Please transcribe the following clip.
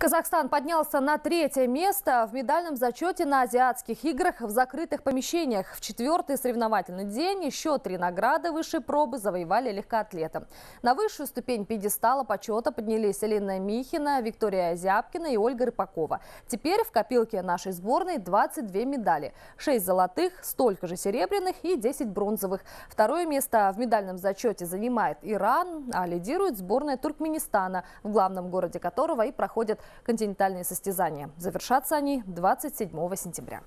Казахстан поднялся на третье место в медальном зачете на азиатских играх в закрытых помещениях. В четвертый соревновательный день еще три награды высшей пробы завоевали легкоатлеты. На высшую ступень пьедестала почета поднялись Елена Михина, Виктория Зябкина и Ольга Рыпакова. Теперь в копилке нашей сборной 22 медали. 6 золотых, столько же серебряных и 10 бронзовых. Второе место в медальном зачете занимает Иран, а лидирует сборная Туркменистана, в главном городе которого и проходят континентальные состязания. Завершатся они 27 сентября.